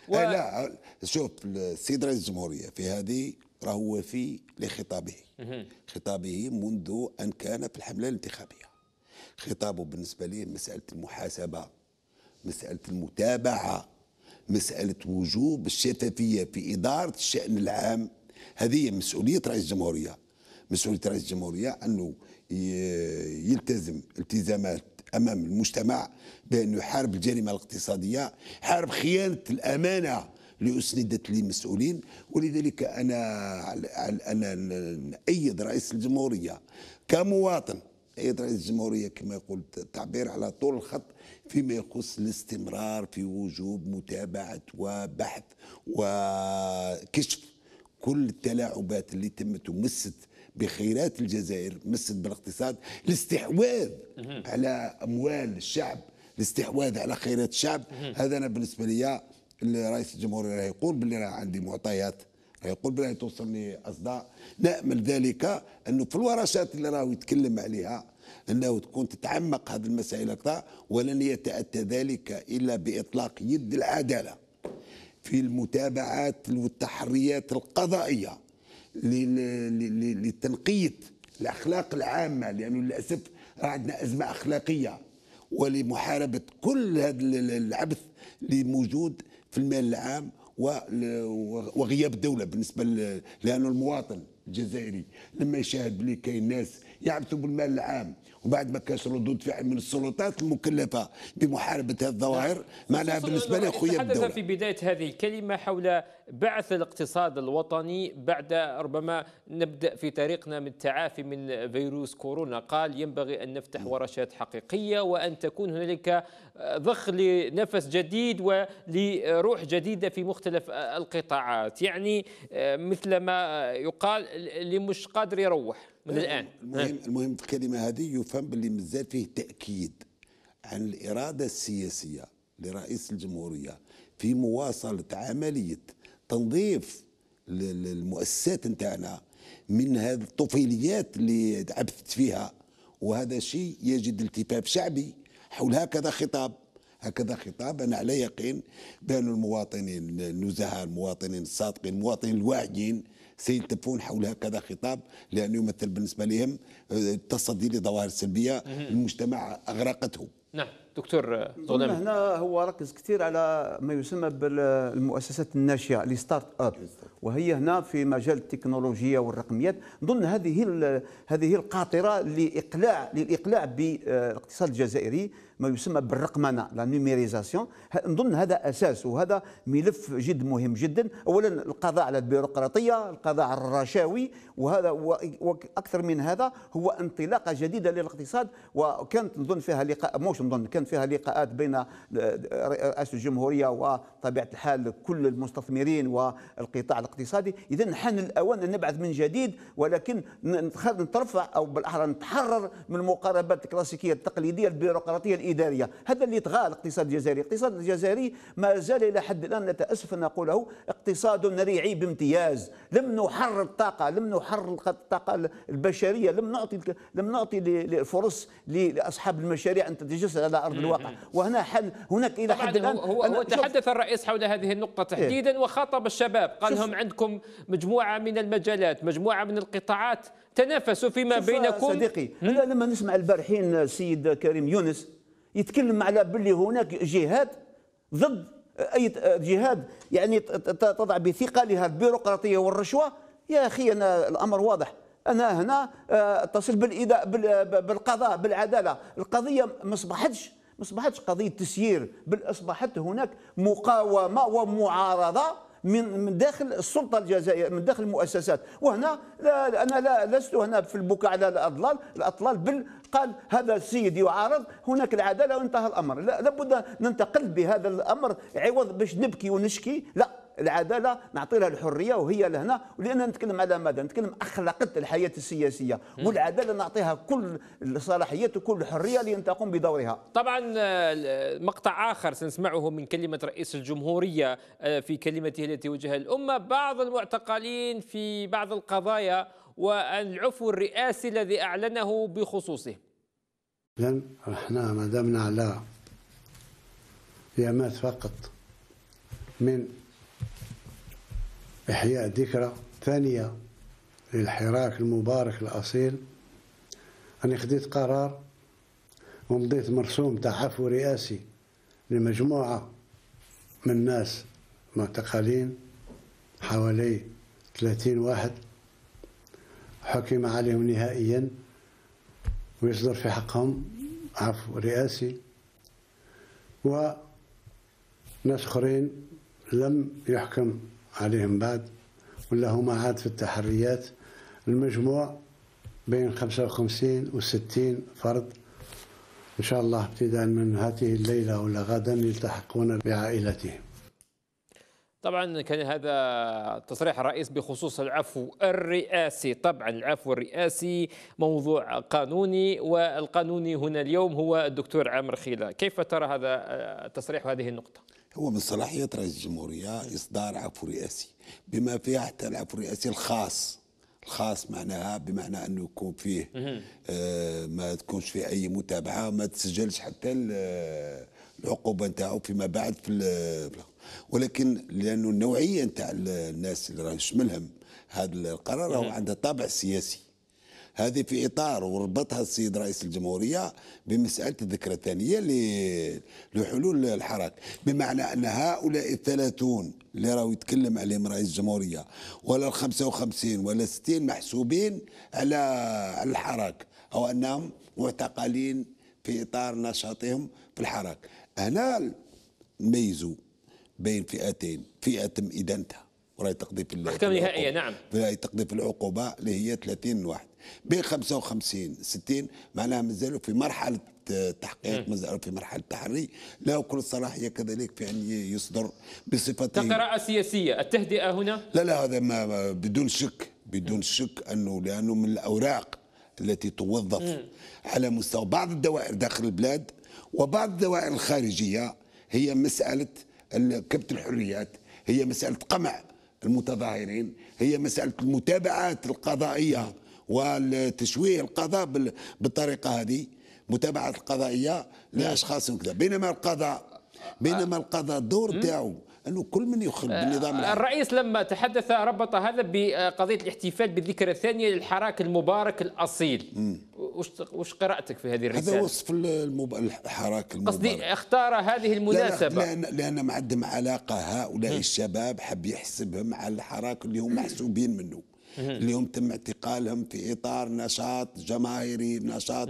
و... إيه، لا شوف السيد رئيس الجمهوريه في هذه راهو وفي لخطابه خطابه منذ ان كان في الحمله الانتخابيه خطابه بالنسبه لي مساله المحاسبه مساله المتابعه مساله وجوب الشفافيه في اداره الشان العام هذه مسؤوليه رئيس الجمهوريه مسؤوليه رئيس الجمهوريه انه يلتزم التزامات امام المجتمع بانه يحارب الجريمه الاقتصاديه حارب خيانه الامانه اللي اسندت للمسؤولين ولذلك انا انا نأيد رئيس الجمهوريه كمواطن نأيد رئيس الجمهوريه كما يقول التعبير على طول الخط فيما يخص الاستمرار في وجوب متابعه وبحث وكشف كل التلاعبات اللي تمت ومست بخيرات الجزائر مست بالاقتصاد الاستحواذ على اموال الشعب الاستحواذ على خيرات الشعب هذا انا بالنسبه لي رئيس الجمهوريه راه يقول باللي راه عندي معطيات راه يقول باللي توصلني اصداء نامل ذلك انه في الورشات اللي راه يتكلم عليها انه تكون تتعمق هذه المسائل اكثر ولن يتاتى ذلك الا باطلاق يد العداله في المتابعات والتحريات القضائيه لتنقيه الاخلاق العامه لانه للاسف عندنا ازمه اخلاقيه ولمحاربه كل هذا العبث اللي موجود في المال العام وغياب الدوله بالنسبه لانه المواطن الجزائري لما يشاهد بلي كاين ناس يعبثوا بالمال العام وبعد ما كانش ردود فعل من السلطات المكلفه بمحاربه هذه الظواهر معناها نعم. بالنسبه لي خويا الدوله في بدايه هذه الكلمه حول بعث الاقتصاد الوطني بعد ربما نبدا في طريقنا من التعافي من فيروس كورونا قال ينبغي ان نفتح نعم. ورشات حقيقيه وان تكون هنالك ضخ لنفس جديد ولروح جديده في مختلف القطاعات يعني آه، مثل ما يقال اللي مش قادر يروح من الان المهم المهم الكلمه هذه يفهم باللي مازال فيه تاكيد عن الاراده السياسيه لرئيس الجمهوريه في مواصله عمليه تنظيف المؤسسات نتاعنا من هذه الطفيليات اللي عبثت فيها وهذا شيء يجد التفاف شعبي حول هكذا خطاب هكذا خطاب انا على يقين بان المواطنين النزهه المواطنين الصادقين المواطنين الواعيين سيلتفون حول هكذا خطاب لأنه يمثل بالنسبة لهم آه، تصدي لظواهر سلبية المجتمع أغرقته نعم دكتور ظلام هنا هو ركز كثير على ما يسمى بالمؤسسات الناشئه لي ستارت اب وهي هنا في مجال التكنولوجيا والرقميات ضمن هذه هذه القاطره لاقلاع للاقلاع بالاقتصاد الجزائري ما يسمى بالرقمنه لا نيميريزاسيون نظن هذا اساس وهذا ملف جد مهم جدا اولا القضاء على البيروقراطيه القضاء على الرشاوي وهذا واكثر من هذا هو انطلاقه جديده للاقتصاد وكانت نظن فيها لقاء موش واشنطن نظن كان فيها لقاءات بين آه، آه، رئاسه الجمهوريه وطبيعه الحال كل المستثمرين والقطاع الاقتصادي اذا حان الاوان ان نبعث من جديد ولكن نترفع او بالاحرى نتحرر من المقاربات الكلاسيكيه التقليديه البيروقراطيه الاداريه هذا اللي طغى الاقتصاد الجزائري الاقتصاد الجزائري ما زال الى حد الان نتاسف ان نقوله اقتصاد ريعي بامتياز لم نحرر الطاقه لم نحرر الطاقه البشريه لم نعطي لم نعطي فرص لاصحاب المشاريع ان تتجسد جزء على ارض الواقع وهنا حل هناك الى حد الان هو, هو تحدث الرئيس حول هذه النقطه إيه. تحديدا إيه؟ وخاطب الشباب قال لهم عندكم مجموعه من المجالات مجموعه من القطاعات تنافسوا فيما بينكم صديقي انا لما نسمع البارحين السيد كريم يونس يتكلم على باللي هناك جهات ضد اي جهاد يعني تضع بثقلها البيروقراطيه والرشوه يا اخي انا الامر واضح انا هنا آه، اتصل بالقضاء بالعداله القضيه ما اصبحتش ما اصبحتش قضيه تسيير بل اصبحت هناك مقاومه ومعارضه من من داخل السلطه الجزائريه من داخل المؤسسات وهنا لا انا لا لست هنا في البكاء على الاضلال الاطلال بل قال هذا السيد يعارض هناك العداله وانتهى الامر لا لابد ننتقل بهذا الامر عوض باش نبكي ونشكي لا العداله نعطي لها الحريه وهي لهنا ولان نتكلم على ماذا نتكلم اخلقت الحياه السياسيه والعداله نعطيها كل الصلاحيات وكل الحريه لان تقوم بدورها طبعا آه، مقطع اخر سنسمعه من كلمه رئيس الجمهوريه آه، في كلمته التي وجهها الامه بعض المعتقلين في بعض القضايا والعفو الرئاسي الذي اعلنه بخصوصه لن احنا ما دمنا على يامات فقط من إحياء ذكرى ثانية للحراك المبارك الأصيل أنا خديت قرار ومضيت مرسوم عفو رئاسي لمجموعة من الناس معتقلين حوالي ثلاثين واحد حكم عليهم نهائيا ويصدر في حقهم عفو رئاسي وناس اخرين لم يحكم عليهم بعد ولا هما عاد في التحريات المجموع بين 55 و 60 فرد إن شاء الله ابتداء من هذه الليلة ولا غدا يلتحقون بعائلتهم طبعا كان هذا تصريح الرئيس بخصوص العفو الرئاسي طبعا العفو الرئاسي موضوع قانوني والقانوني هنا اليوم هو الدكتور عامر خيلة كيف ترى هذا التصريح آه، وهذه النقطة هو من صلاحية رئيس الجمهورية إصدار عفو رئاسي بما فيها حتى العفو الرئاسي الخاص الخاص معناها بمعنى انه يكون فيه آه ما تكونش فيه اي متابعه ما تسجلش حتى العقوبه نتاعو فيما بعد في ولكن لانه النوعيه نتاع الناس اللي راه يشملهم هذا القرار هو عنده طابع سياسي هذه في اطار وربطها السيد رئيس الجمهوريه بمساله الذكرى الثانيه لحلول الحراك بمعنى ان هؤلاء الثلاثون اللي راهو يتكلم عليهم رئيس الجمهوريه ولا ال 55 ولا 60 محسوبين على الحراك او انهم معتقلين في اطار نشاطهم في الحراك هنا نميزوا بين فئتين فئه تم ادانتها وراي تقضي في المحكمه النهائيه نعم وراي تقضي في العقوبه اللي هي 30 واحد بين 55 60 معناها مازالوا في مرحله تحقيق مازالوا في مرحله تحري لا كل الصلاحيه كذلك في ان يصدر بصفته كقراءه سياسيه التهدئه هنا لا لا هذا ما بدون شك بدون شك انه لانه من الاوراق التي توظف على مستوى بعض الدوائر داخل البلاد وبعض الدوائر الخارجية هي مسألة كبت الحريات هي مسألة قمع المتظاهرين هي مسألة المتابعات القضائية والتشويه القضاء بالطريقة هذه متابعة القضائية لأشخاص وكذا بينما القضاء بينما القضاء الدور تاعو أنه كل من يخل آه، بالنظام الرئيس لما تحدث ربط هذا بقضية الاحتفال بالذكرى الثانية للحراك المبارك الأصيل وش وش قراءتك في هذه الرسالة؟ هذا وصف المب... الحراك المبارك قصدي اختار هذه المناسبة لأن, لأن معدم علاقة هؤلاء م. الشباب حب يحسبهم على الحراك اللي هم محسوبين منه اليوم تم اعتقالهم في اطار نشاط جماهيري نشاط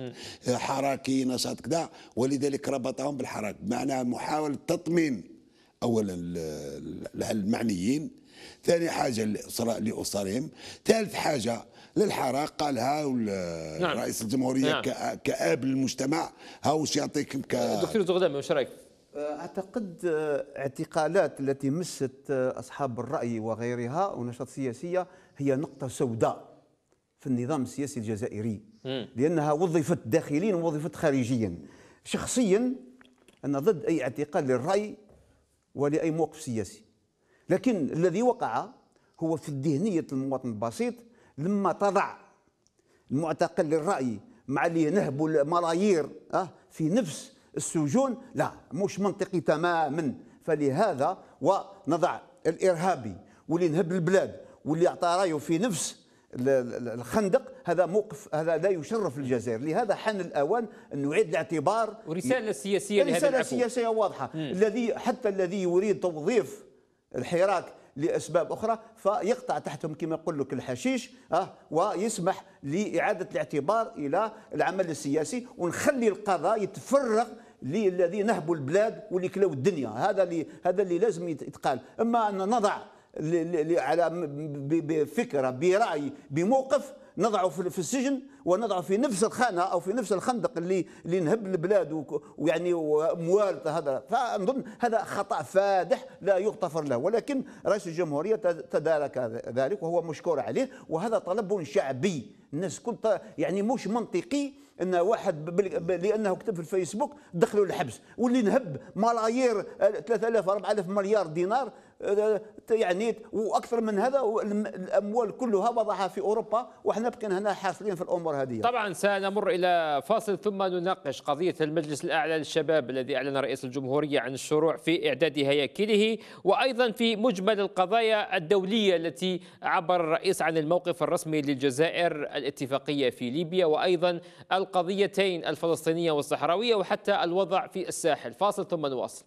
حركي نشاط كذا ولذلك ربطهم بالحراك بمعنى محاوله تطمين اولا المعنيين ثاني حاجه لاسرهم ثالث حاجه للحراك قالها نعم. رئيس الجمهوريه نعم. كاب المجتمع هاوش يعطيكم ك آه، دكتور زغدامي واش رايك آه، اعتقد آه، اعتقالات التي مست اصحاب الراي وغيرها ونشاط سياسيه هي نقطه سوداء في النظام السياسي الجزائري لانها وظفت داخليا ووظفت خارجيا شخصيا انا ضد اي اعتقال للراي ولاي موقف سياسي لكن الذي وقع هو في الذهنيه المواطن البسيط لما تضع المعتقل للراي مع اللي نهبوا الملايير أه في نفس السجون لا مش منطقي تماما فلهذا ونضع الارهابي واللي نهب البلاد واللي اعطى رايه في نفس الخندق هذا موقف هذا لا يشرف الجزائر لهذا حان الاوان ان نعيد الاعتبار ورساله سياسيه رساله سياسيه واضحه مم. الذي حتى الذي يريد توظيف الحراك لاسباب اخرى فيقطع تحتهم كما يقول لك الحشيش اه ويسمح لاعاده الاعتبار الى العمل السياسي ونخلي القضاء يتفرغ للذي نهبوا البلاد واللي كلاو الدنيا هذا اللي هذا اللي لازم يتقال اما ان نضع على بفكره براي بموقف نضعه في السجن ونضعه في نفس الخانه او في نفس الخندق اللي اللي نهب البلاد ويعني واموال هذا فنظن هذا خطا فادح لا يغتفر له ولكن رئيس الجمهوريه تدارك ذلك وهو مشكور عليه وهذا طلب شعبي الناس كنت يعني مش منطقي ان واحد لانه كتب في الفيسبوك دخلوا الحبس واللي نهب ملايير 3000 آه، 4000 مليار دينار يعني واكثر من هذا الاموال كلها وضعها في اوروبا وحنا بقينا هنا حاصلين في الامور هذه طبعا سنمر الى فاصل ثم نناقش قضيه المجلس الاعلى للشباب الذي اعلن رئيس الجمهوريه عن الشروع في اعداد هياكله وايضا في مجمل القضايا الدوليه التي عبر الرئيس عن الموقف الرسمي للجزائر الاتفاقيه في ليبيا وايضا القضيتين الفلسطينيه والصحراويه وحتى الوضع في الساحل فاصل ثم نواصل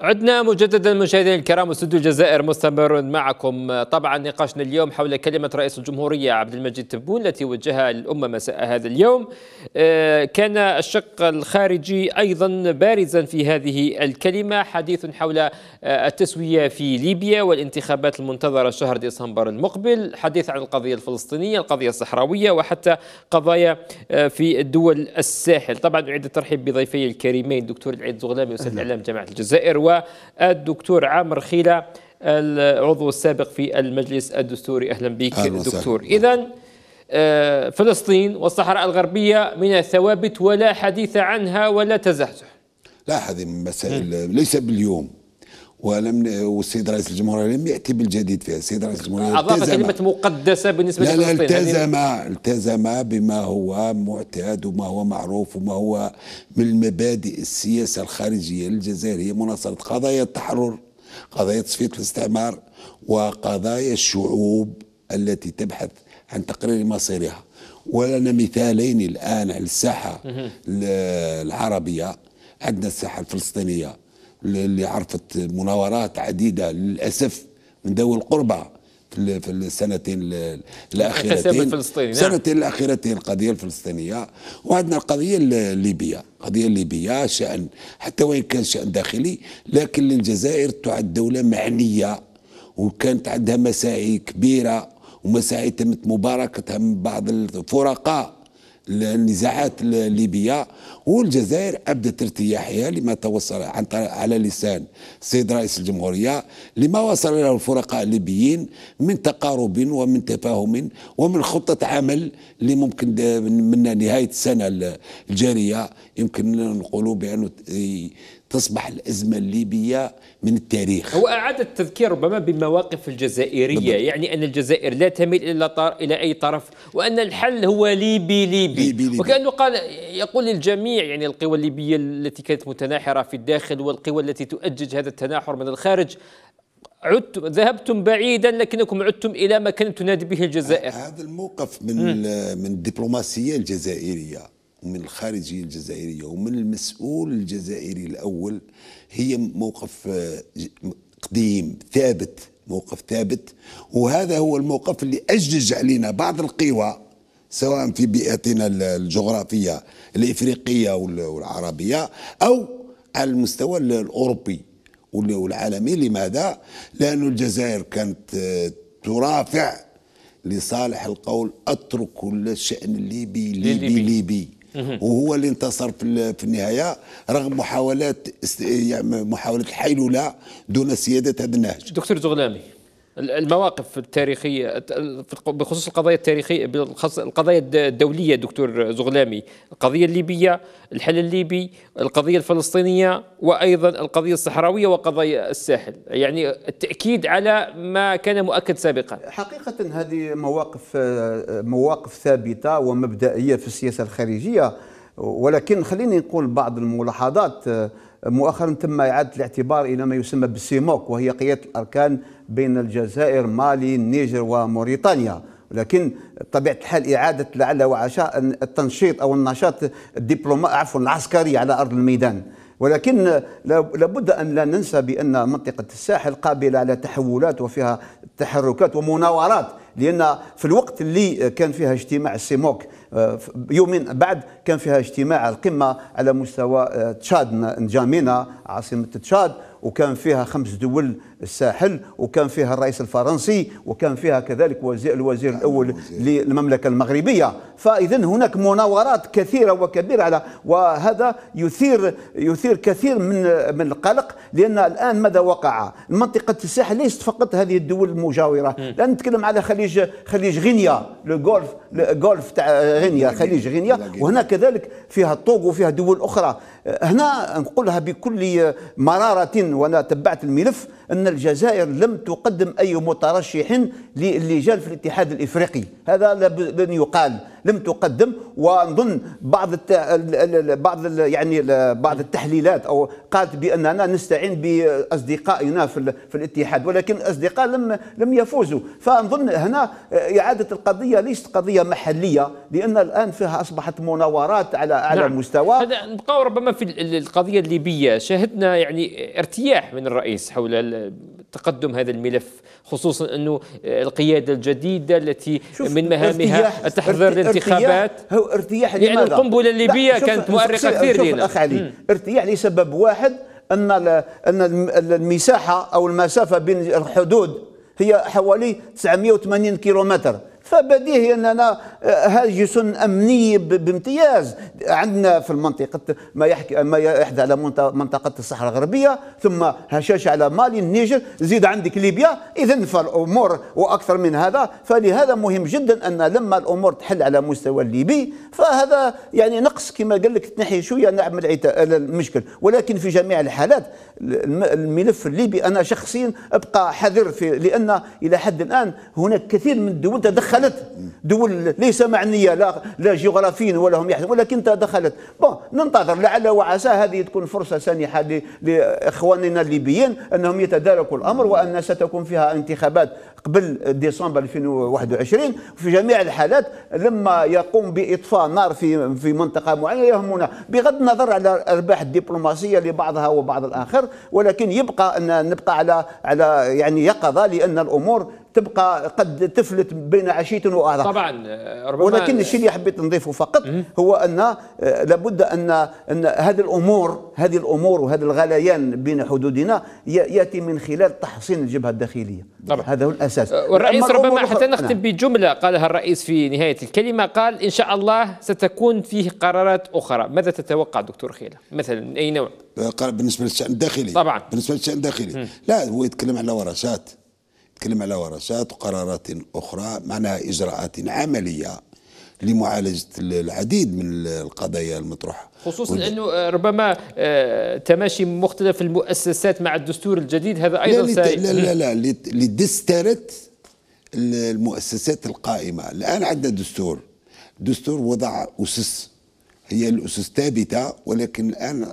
عدنا مجددا مشاهدينا الكرام استوديو الجزائر مستمر معكم طبعا نقاشنا اليوم حول كلمة رئيس الجمهورية عبد المجيد تبون التي وجهها الأمة مساء هذا اليوم آه، كان الشق الخارجي أيضا بارزا في هذه الكلمة حديث حول آه، التسوية في ليبيا والانتخابات المنتظرة شهر ديسمبر المقبل حديث عن القضية الفلسطينية القضية الصحراوية وحتى قضايا آه، في الدول الساحل طبعا أعيد الترحيب بضيفي الكريمين دكتور العيد زغلامي أستاذ إعلام جامعة الجزائر والدكتور عامر خيله العضو السابق في المجلس الدستوري اهلا بك أهلا دكتور اذا آه، فلسطين والصحراء الغربيه من الثوابت ولا حديث عنها ولا تزحزح لا هذه مسائل ليس باليوم ولم والسيد رئيس الجمهوريه لم ياتي بالجديد فيها، السيد رئيس الجمهوريه اضاف كلمه مقدسه بالنسبه لا لا التزم التزم بما هو معتاد وما هو معروف وما هو من مبادئ السياسه الخارجيه للجزائريه مناصره قضايا التحرر، قضايا تصفيه الاستعمار وقضايا الشعوب التي تبحث عن تقرير مصيرها. ولنا مثالين الان على الساحه العربيه عندنا الساحه الفلسطينيه اللي عرفت مناورات عديده للاسف من ذوي القربى في في السنتين الاخيرتين السنتين نعم. الاخيرتين القضيه الفلسطينيه وعندنا القضيه الليبيه القضيه الليبيه شان حتى وان كان شان داخلي لكن الجزائر تعد دوله معنيه وكانت عندها مساعي كبيره ومساعي تمت مباركتها من بعض الفرقاء النزاعات الليبية والجزائر أبدت ارتياحها لما توصل عن على لسان السيد رئيس الجمهورية لما وصل له الفرقاء الليبيين من تقارب ومن تفاهم ومن خطة عمل اللي ممكن من نهاية السنة الجارية يمكن نقول بأنه تصبح الأزمة الليبية من التاريخ هو أعاد التذكير ربما بمواقف الجزائرية بالضبط. يعني أن الجزائر لا تميل إلى, طار... إلى أي طرف وأن الحل هو ليبي ليبي, ليبي, ليبي. وكأنه قال يقول للجميع يعني القوى الليبية التي كانت متناحرة في الداخل والقوى التي تؤجج هذا التناحر من الخارج عدتم ذهبتم بعيدا لكنكم عدتم الى ما كانت تنادي به الجزائر هذا الموقف من من الدبلوماسيه الجزائريه من الخارجية الجزائرية ومن المسؤول الجزائري الأول هي موقف آه، قديم ثابت موقف ثابت وهذا هو الموقف اللي أجج علينا بعض القوى سواء في بيئتنا الجغرافية الإفريقية والعربية أو على المستوى الأوروبي والعالمي لماذا؟ لأن الجزائر كانت آه، ترافع لصالح القول اترك الشأن الليبي ليبي ليبي, ليبي. وهو اللي انتصر في, النهايه رغم محاولات يعني محاوله الحيلوله دون سياده هذا النهج دكتور زغلامي المواقف التاريخيه بخصوص القضايا التاريخيه القضايا الدوليه دكتور زغلامي القضيه الليبيه الحل الليبي القضيه الفلسطينيه وايضا القضيه الصحراويه وقضايا الساحل يعني التاكيد على ما كان مؤكد سابقا حقيقه هذه مواقف آه، مواقف ثابته ومبدئيه في السياسه الخارجيه ولكن خليني نقول بعض الملاحظات آه، مؤخرا تم إعادة الاعتبار إلى ما يسمى بالسيموك وهي قيادة الأركان بين الجزائر مالي النيجر وموريتانيا لكن طبيعة الحال إعادة لعل وعشاء التنشيط أو النشاط الدبلوما عفوا العسكري على أرض الميدان ولكن لابد ان لا ننسى بان منطقه الساحل قابله على تحولات وفيها تحركات ومناورات لان في الوقت اللي كان فيها اجتماع السيموك آه، يومين بعد كان فيها اجتماع القمه على مستوى آه، تشاد نجامينا عاصمه تشاد وكان فيها خمس دول الساحل وكان فيها الرئيس الفرنسي وكان فيها كذلك وزير الوزير الاول للمملكه المغربيه فاذا هناك مناورات كثيره وكبيره على وهذا يثير يثير كثير من من القلق لان الان ماذا وقع منطقه الساحل ليست فقط هذه الدول المجاوره لا نتكلم على خليج خليج غينيا الجولف الجولف تاع غينيا خليج غينيا وهنا كذلك فيها الطوغ وفيها دول اخرى هنا نقولها بكل مراره وانا تبعت الملف أن الجزائر لم تقدم أي مترشح للجان في الاتحاد الإفريقي هذا لن يقال لم تقدم ونظن بعض بعض يعني بعض التحليلات او قالت باننا نستعين باصدقائنا في, في الاتحاد ولكن الاصدقاء لم لم يفوزوا فنظن هنا آه، اعاده القضيه ليست قضيه محليه لان الان فيها اصبحت مناورات على اعلى نعم. مستوى نبقاو ربما في القضيه الليبيه شاهدنا يعني ارتياح من الرئيس حول تقدم هذا الملف خصوصا انه القياده الجديده التي من مهامها التحضير للانتخابات هو ارتياح يعني لماذا؟ يعني القنبله الليبيه كانت مؤرقه كثير لنا اخ علي ارتياح لسبب واحد ان ان المساحه او المسافه بين الحدود هي حوالي 980 كيلومتر فبديهي اننا هاجس آه، امني بامتياز عندنا في المنطقه ما يحكي ما يحدث على منطقه الصحراء الغربيه ثم هشاش على مالي النيجر زيد عندك ليبيا اذا فالامور واكثر من هذا فلهذا مهم جدا ان لما الامور تحل على مستوى الليبي فهذا يعني نقص كما قال لك تنحي شويه نعمل المشكل ولكن في جميع الحالات الملف الليبي انا شخصيا ابقى حذر في لان الى حد الان هناك كثير من الدول تدخل دخلت دول ليس معنيه لا لا جغرافيا ولا هم يحسن ولكن دخلت بون ننتظر لعل وعسى هذه تكون فرصه سانحه لاخواننا الليبيين انهم يتداركوا الامر وان ستكون فيها انتخابات قبل ديسمبر 2021 في جميع الحالات لما يقوم باطفاء نار في في منطقه معينه يهمنا بغض النظر على الارباح الدبلوماسيه لبعضها وبعض الاخر ولكن يبقى ان نبقى على على يعني يقظه لان الامور تبقى قد تفلت بين عشيه واضحى طبعا ربما ولكن الشيء اللي حبيت نضيفه فقط هو ان لابد ان ان هذه الامور هذه الامور وهذا الغليان بين حدودنا ياتي من خلال تحصين الجبهه الداخليه طبعا. هذا هو الاساس أه، والرئيس ربما حتى نختم نعم. بجمله قالها الرئيس في نهايه الكلمه قال ان شاء الله ستكون فيه قرارات اخرى ماذا تتوقع دكتور خيله مثلا اي نوع بالنسبه للشان الداخلي طبعا بالنسبه للشان الداخلي م. لا هو يتكلم على ورشات نتكلم على ورثات وقرارات أخرى معناها إجراءات عملية لمعالجة العديد من القضايا المطروحة خصوصا ود... أنه آه، ربما آه، تماشي مختلف المؤسسات مع الدستور الجديد هذا أيضا لا ساي... لا لا, لا لدسترت المؤسسات القائمة الآن عندنا دستور دستور وضع أسس هي الأسس ثابتة ولكن الآن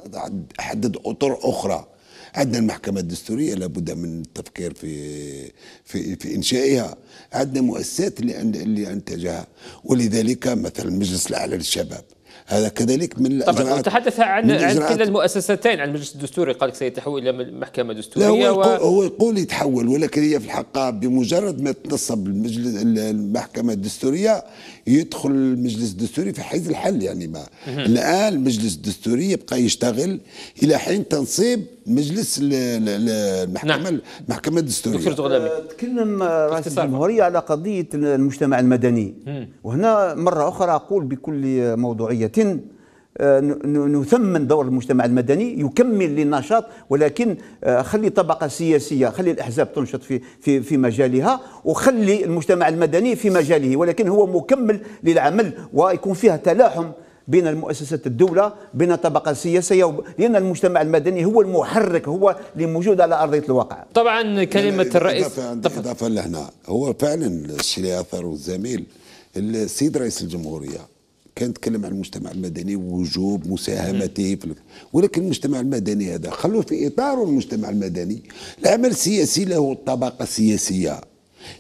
حدد أطر أخرى عندنا المحكمة الدستورية لابد من التفكير في في, في إنشائها عندنا مؤسسات اللي اللي أنتجها ولذلك مثلا المجلس الأعلى للشباب هذا كذلك من طبعا تحدث عن عن كلا المؤسستين عن المجلس الدستوري قال لك سيتحول الى محكمه دستوريه لا هو, و... هو يقول يتحول ولكن هي في الحقيقه بمجرد ما تنصب المجلس المحكمه الدستوريه يدخل المجلس الدستوري في حيز الحل يعني ما الان المجلس الدستوري يبقى يشتغل الى حين تنصيب مجلس المحكمه نعم. المحكمه الدستوريه دكتور غدامي آه، تكلم رئيس الجمهوريه على قضيه المجتمع المدني وهنا مره اخرى اقول بكل موضوعيه آه، نثمن دور المجتمع المدني يكمل للنشاط ولكن آه، خلي طبقة سياسية خلي الأحزاب تنشط في في في مجالها وخلي المجتمع المدني في مجاله ولكن هو مكمل للعمل ويكون فيها تلاحم بين المؤسسات الدولة بين الطبقة السياسية لأن المجتمع المدني هو المحرك هو اللي موجود على أرضية الواقع طبعا كلمة الرئيس إضافة لهنا هو فعلا الشيء اللي والزميل السيد رئيس الجمهورية كان تكلم عن المجتمع المدني ووجوب مساهمته في ولكن المجتمع المدني هذا خلوه في اطار المجتمع المدني العمل السياسي له الطبقه السياسيه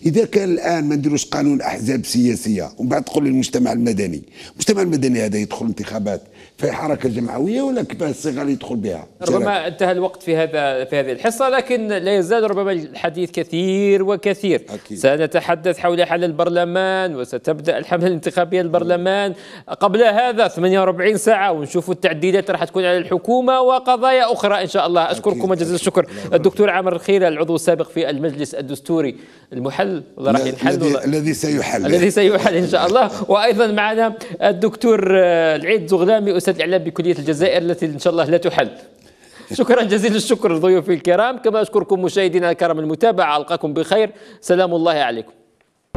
اذا كان الان ما نديروش قانون احزاب سياسيه ومن بعد تقول للمجتمع المدني المجتمع المدني هذا يدخل انتخابات في حركه جمعويه ولا كيفاه الصيغه اللي يدخل بها ربما انتهى الوقت في هذا في هذه الحصه لكن لا يزال ربما الحديث كثير وكثير أكيد. سنتحدث حول حل البرلمان وستبدا الحمله الانتخابيه للبرلمان قبل هذا 48 ساعه ونشوف التعديلات راح تكون على الحكومه وقضايا اخرى ان شاء الله اشكركم جزيل الشكر الدكتور عامر الخيره العضو السابق في المجلس الدستوري المحل ولا راح ينحل الذي سيحل الذي سيحل ان شاء الله وايضا معنا الدكتور العيد زغلامي استاذ الاعلام بكليه الجزائر التي ان شاء الله لا تحل شكرا جزيلا الشكر لضيوفي الكرام كما اشكركم مشاهدينا الكرام المتابعه القاكم بخير سلام الله عليكم